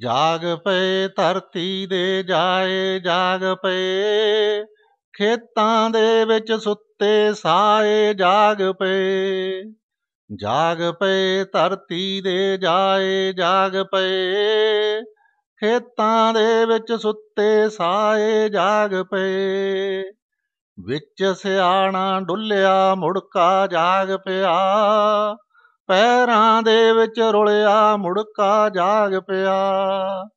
ਜਾਗ ਪਏ ਧਰਤੀ ਦੇ ਜਾਏ ਜਾਗ ਪਏ ਖੇਤਾਂ ਦੇ ਵਿੱਚ ਸੁੱਤੇ ਸਾਏ ਜਾਗ ਪਏ ਜਾਗ ਪਏ ਧਰਤੀ ਦੇ ਜਾਏ ਜਾਗ ਪਏ ਖੇਤਾਂ ਦੇ ਵਿੱਚ ਸੁੱਤੇ ਸਾਏ ਜਾਗ ਪਏ ਵਿੱਚ ਸਿਆਣਾ ਡੁੱਲਿਆ ਮੁੜਕਾ ਜਾਗ ਪਿਆ ਪੈਰਾਂ ਦੇ ਵਿੱਚ ਰੁਲਿਆ ਮੁੜਕਾ ਜਾਗ ਪਿਆ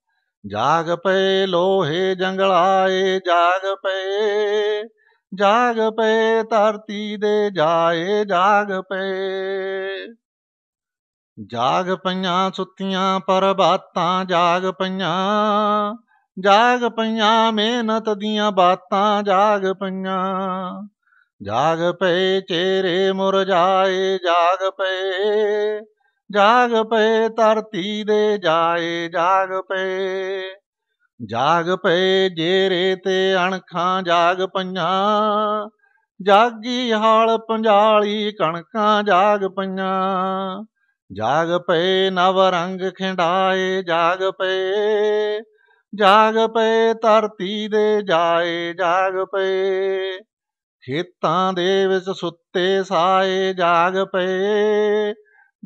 ਜਾਗ ਪਏ ਲੋਹੇ ਜੰਗਲਾਏ ਜਾਗ ਪਏ ਜਾਗ ਪਏ ਧਰਤੀ ਦੇ ਜਾਏ ਜਾਗ ਪਏ ਜਾਗ ਪਈਆਂ ਸੁੱਤੀਆਂ ਪਰਬਾਤਾਂ ਜਾਗ ਪਈਆਂ ਜਾਗ ਪਈਆਂ ਮਿਹਨਤ ਦੀਆਂ ਬਾਤਾਂ ਜਾਗ ਪਈਆਂ ਜਾਗ ਪਏ ਚੇਰੇ ਮੁਰਝਾਏ ਜਾਗ ਪਏ ਜਾਗ ਪਏ ਧਰਤੀ ਦੇ ਜਾਏ ਜਾਗ ਪਏ ਜਾਗ ਪਏ ਜੇਰੇ ਤੇ ਅਣਖਾਂ ਜਾਗ ਪਈਆਂ ਜਾਗੀ ਹਾਲ ਪੰਜਾਲੀ ਕਣਕਾਂ ਜਾਗ ਪਈਆਂ ਜਾਗ ਪਏ ਨਵ ਰੰਗ ਖਿੰਡਾਏ ਜਾਗ ਪਏ ਜਾਗ ਪਏ ਧਰਤੀ ਦੇ ਜਾਏ ਜਾਗ ਪਏ ਖੇਤਾਂ ਦੇ ਵਿੱਚ ਸੁੱਤੇ ਸਾਏ ਜਾਗ ਪਏ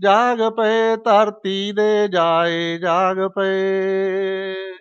ਜਾਗ ਪਏ ਧਰਤੀ ਦੇ ਜਾਏ ਜਾਗ ਪਏ